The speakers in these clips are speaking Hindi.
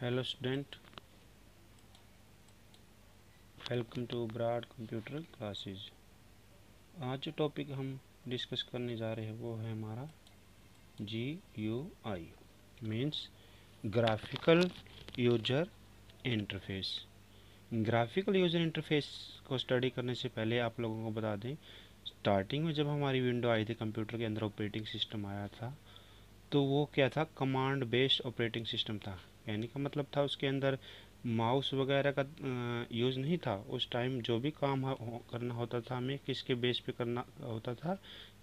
hello student welcome to Brad computer classes आज जो टॉपिक हम डिस्कस करने जा रहे हैं वो है हमारा G U I means graphical user interface graphical user interface को स्टडी करने से पहले आप लोगों को बता दें स्टार्टिंग में जब हमारी विंडो आई थी कंप्यूटर के अंदर ऑपरेटिंग सिस्टम आया था तो वो क्या था कमांड बेस्ड ऑपरेटिंग सिस्टम था कहने का मतलब था उसके अंदर माउस वगैरह का यूज़ नहीं था उस टाइम जो भी काम हो, करना होता था हमें किसके बेस पे करना होता था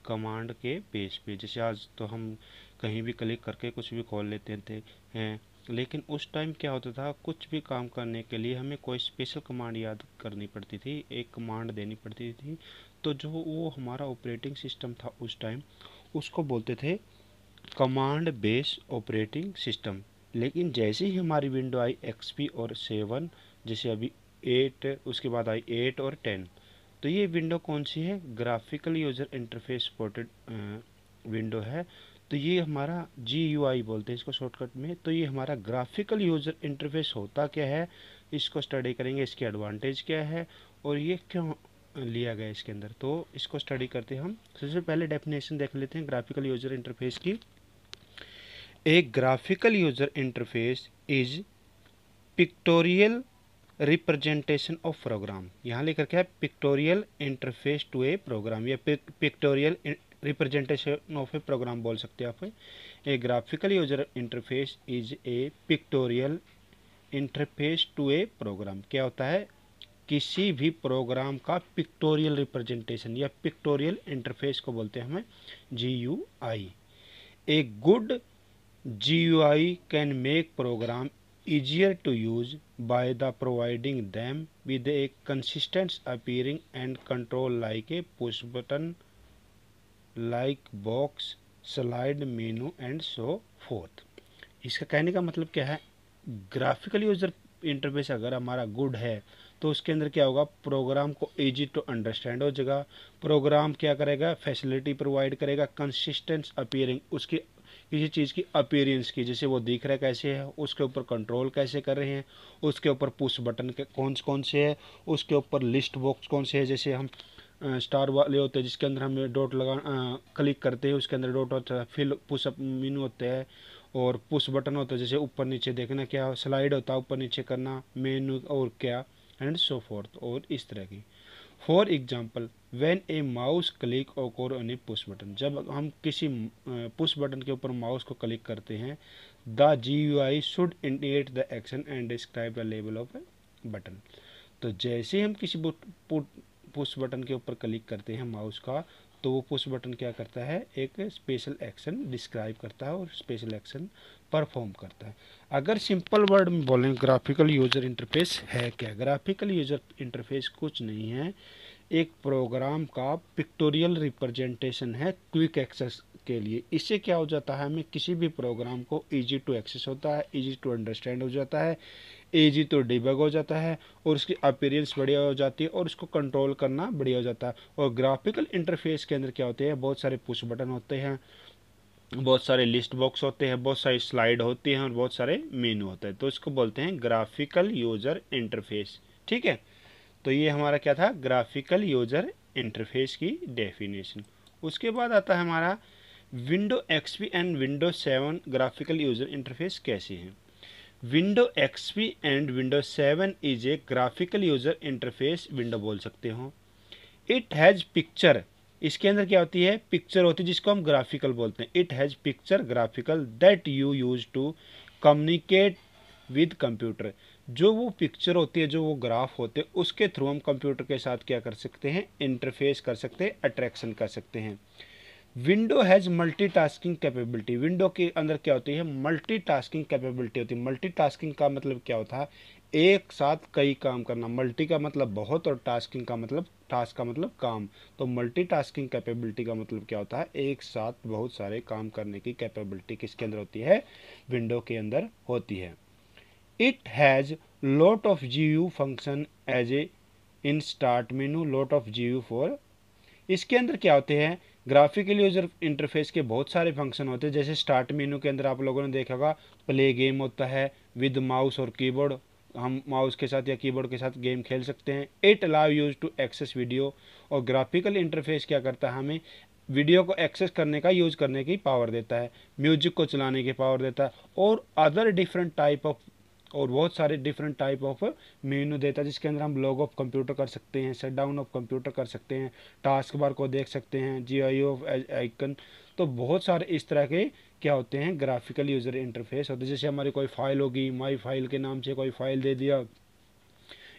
कमांड के बेस पे जैसे आज तो हम कहीं भी क्लिक करके कुछ भी खोल लेते थे हैं लेकिन उस टाइम क्या होता था कुछ भी काम करने के लिए हमें कोई स्पेशल कमांड याद करनी पड़ती थी एक कमांड देनी पड़ती थी तो जो वो हमारा ऑपरेटिंग सिस्टम था उस टाइम उसको बोलते थे कमांड बेस ऑपरेटिंग सिस्टम लेकिन जैसे ही हमारी विंडो आई एक्स और सेवन जैसे अभी एट उसके बाद आई एट और टेन तो ये विंडो कौन सी है graphical user interface supported window है तो ये हमारा जी यू आई बोलते हैं इसको शॉर्टकट में तो ये हमारा ग्राफिकल यूज़र इंटरफेस होता क्या है इसको स्टडी करेंगे इसके एडवांटेज क्या है और ये क्यों लिया गया इसके अंदर तो इसको स्टडी करते हम सबसे पहले डेफिनेशन देख लेते हैं ग्राफिकल यूज़र इंटरफेस की a graphical user interface is pictorial representation of program यहाँ लेकर क्या है pictorial interface to a program या pictorial representation of a program बोल सकते हैं आप a graphical user interface is a pictorial interface to a program क्या होता है किसी भी प्रोग्राम का पिक्टोरियल रिप्रेजेंटेशन या पिक्टोरियल इंटरफेस को बोलते हैं हमें G U I a good GUI can make program easier to use by the providing them with a consistent appearing and control like a push button like box slide menu and so forth इसका कहने का मतलब क्या है ग्राफिकल यूज़र इंटरफेस अगर हमारा गुड है तो उसके अंदर क्या होगा प्रोग्राम को इजी टू अंडरस्टैंड हो जाएगा प्रोग्राम क्या करेगा फैसिलिटी प्रोवाइड करेगा कंसिस्टेंस अपीयरिंग उसकी किसी चीज़ की अपीयरेंस की जैसे वो दिख रहा है कैसे है उसके ऊपर कंट्रोल कैसे कर रहे हैं उसके ऊपर पुश बटन के कौन कौन से है उसके ऊपर लिस्ट बॉक्स कौन से है जैसे हम स्टार वाले होते हैं जिसके अंदर हम डॉट लगा आ, क्लिक करते हैं उसके अंदर डॉट होता है फिल पुश अप मीन होते हैं और पुश बटन होता है जैसे ऊपर नीचे देखना क्या स्लाइड होता है ऊपर नीचे करना मेनू और क्या एंड सो फोर्थ और इस तरह की for example when a mouse click occur on a push button जब हम किसी पुश बटन के ऊपर माउस को क्लिक करते हैं the G U I should indicate the action and describe the level of a button तो जैसे हम किसी पुश बटन के ऊपर क्लिक करते हैं माउस का तो वो पुश बटन क्या करता है एक स्पेशल एक्शन डिस्क्राइब करता है और स्पेशल एक्शन परफॉर्म करता है अगर सिंपल वर्ड में बोलें ग्राफिकल यूज़र इंटरफेस है क्या ग्राफिकल यूज़र इंटरफेस कुछ नहीं है एक प्रोग्राम का पिक्टोरियल रिप्रेजेंटेशन है क्विक एक्सेस के लिए इससे क्या हो जाता है हमें किसी भी प्रोग्राम को इजी टू एक्सेस होता है इजी टू अंडरस्टैंड हो जाता है इजी टू डिबग हो जाता है और उसकी अपीरेंस बढ़िया हो जाती है और उसको कंट्रोल करना बढ़िया हो जाता है और ग्राफिकल इंटरफेस के अंदर क्या होते हैं बहुत सारे पुश बटन होते हैं बहुत सारे लिस्ट बॉक्स होते हैं बहुत सारी स्लाइड होती हैं और बहुत सारे मेनू होते हैं तो इसको बोलते हैं ग्राफिकल यूज़र इंटरफेस ठीक है तो ये हमारा क्या था ग्राफिकल यूजर इंटरफेस की डेफिनेशन उसके बाद आता है हमारा window X and window seven graphical user interface कैसे हैं window X and window seven is a graphical user interface window बोल सकते हो इट हैज़ पिक्चर इसके अंदर क्या होती है पिक्चर होती है जिसको हम ग्राफिकल बोलते हैं it has picture graphical that you use to communicate with computer जो वो पिक्चर होती है जो वो ग्राफ होते हैं उसके थ्रू हम कंप्यूटर के साथ क्या कर सकते हैं इंटरफेस कर सकते हैं अट्रैक्शन कर सकते हैं window has multitasking capability window के अंदर क्या होती है मल्टीटास्किंग कैपेबिलिटी होती है मल्टीटास्किंग का मतलब क्या होता है एक साथ कई काम करना मल्टी का मतलब बहुत और टास्किंग का मतलब टास्क का मतलब काम तो मल्टीटास्किंग कैपेबिलिटी का मतलब क्या होता है एक साथ बहुत सारे काम करने की कैपेबिलिटी किसके अंदर होती है विंडो के अंदर होती है it has has of G U function as a in start menu lot of G U for इसके अंदर क्या होते हैं ग्राफिकल यूजर इंटरफेस के बहुत सारे फंक्शन होते हैं जैसे स्टार्ट मेनू के अंदर आप लोगों ने देखा होगा प्ले गेम होता है विद माउस और कीबोर्ड हम माउस के साथ या कीबोर्ड के साथ गेम खेल सकते हैं it allow use to access video और ग्राफिकल इंटरफेस क्या करता है हमें वीडियो को एक्सेस करने का यूज करने की पावर देता है म्यूजिक को चलाने की पावर देता है और अदर डिफरेंट टाइप ऑफ और बहुत सारे डिफरेंट टाइप ऑफ मेन्यू देता है जिसके अंदर हम लॉग ऑफ कंप्यूटर कर सकते हैं शट डाउन ऑफ कंप्यूटर कर सकते हैं टास्क बार को देख सकते हैं जी आई ऑफ आइकन तो बहुत सारे इस तरह के क्या होते हैं ग्राफिकल यूज़र इंटरफेस होते हैं जैसे हमारी कोई फ़ाइल होगी माई फाइल के नाम से कोई फ़ाइल दे दिया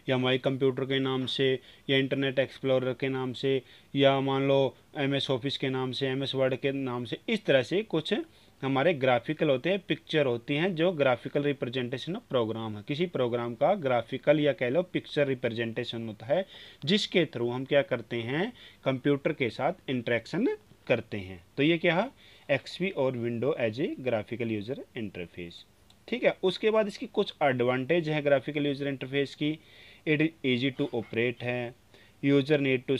या माई कंप्यूटर के नाम से या इंटरनेट एक्सप्लोरर के नाम से या मान लो एम एस ऑफिस के नाम से एम एस वर्ड के नाम से इस तरह से कुछ हमारे ग्राफिकल होते हैं पिक्चर होती हैं जो ग्राफिकल रिप्रेजेंटेशन ऑफ प्रोग्राम है किसी प्रोग्राम का ग्राफिकल या कह लो पिक्चर रिप्रेजेंटेशन होता है जिसके थ्रू हम क्या करते हैं कंप्यूटर के साथ इंट्रैक्शन करते हैं तो ये क्या है एक्स और window as a graphical user interface ठीक है उसके बाद इसकी कुछ एडवांटेज है ग्राफिकल यूज़र इंटरफेस की इट इज़ी टू ऑपरेट है user need to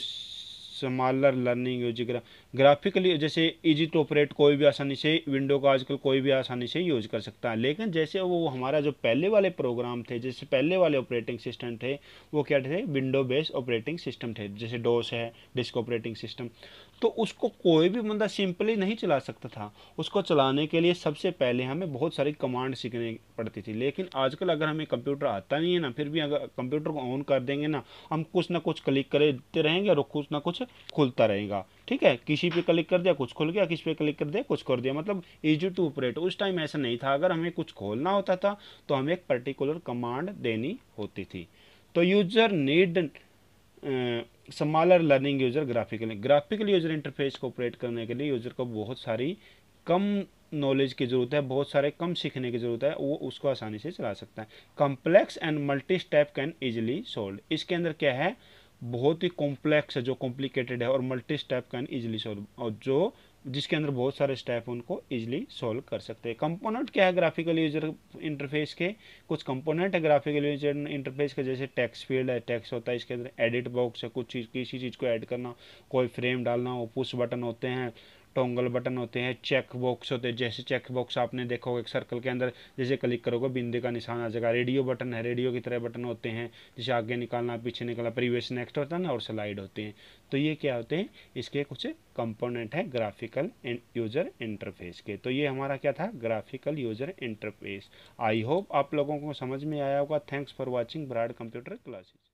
smaller learning use ग्रा ग्राफिकली जैसे इजी टू ऑपरेट कोई भी आसानी से विंडो का आजकल कोई भी आसानी से यूज कर सकता है लेकिन जैसे वो हमारा जो पहले वाले प्रोग्राम थे जैसे पहले वाले ऑपरेटिंग सिस्टम थे वो क्या थे विंडो बेस्ड ऑपरेटिंग सिस्टम थे जैसे डोस है डिस्क ऑपरेटिंग सिस्टम तो उसको कोई भी बंदा सिंपली नहीं चला सकता था उसको चलाने के लिए सबसे पहले हमें बहुत सारी कमांड सीखनी पड़ती थी लेकिन आजकल अगर हमें कंप्यूटर आता नहीं है ना फिर भी अगर कंप्यूटर को ऑन कर देंगे ना हम कुछ ना कुछ क्लिक करते रहेंगे और कुछ ना कुछ खुलता रहेगा ठीक है किसी पे क्लिक कर दिया कुछ खुल गया किसी पे क्लिक कर दिया कुछ खोल दिया मतलब इजी टू ऑपरेट उस टाइम ऐसा नहीं था अगर हमें कुछ खोलना होता था तो हमें एक पर्टिकुलर कमांड देनी होती थी तो user need smaller learning user graphical graphical user interface को ऑपरेट करने के लिए यूजर को बहुत सारी कम नॉलेज की ज़रूरत है बहुत सारे कम सीखने की ज़रूरत है वो उसको आसानी से चला सकता है complex and multi step can easily solved इसके अंदर क्या है बहुत ही कॉम्प्लेक्स है जो कॉम्प्लिकेटेड है और multi step can easily solve और जो जिसके अंदर बहुत सारे स्टेप उनको इजिली सॉल्व कर सकते हैं कंपोनेंट क्या है ग्राफिकल यूजर इंटरफेस के कुछ कंपोनेंट है ग्राफिकल यूजर इंटरफेस के जैसे टेक्स फील्ड है टेक्स होता है इसके अंदर एडिट बॉक्स है कुछ चीज़ किसी चीज़ को ऐड करना कोई फ्रेम डालना हो पुश बटन होते हैं टोंगल बटन होते हैं चेक बॉक्स होते हैं जैसे चेक बॉक्स आपने देखा होगा एक सर्कल के अंदर जैसे क्लिक करोगे बिंदी का निशान आ जाएगा रेडियो बटन है रेडियो की तरह बटन होते हैं जैसे आगे निकालना पीछे निकालना प्रीवियस नेक्स्ट होता है ना और स्लाइड होते हैं तो ये क्या होते हैं इसके कुछ कंपोनेंट हैं ग्राफिकल यूजर इंटरफेस के तो ये हमारा क्या था graphical user interface I hope आप लोगों को समझ में आया होगा thanks for watching Brad computer classes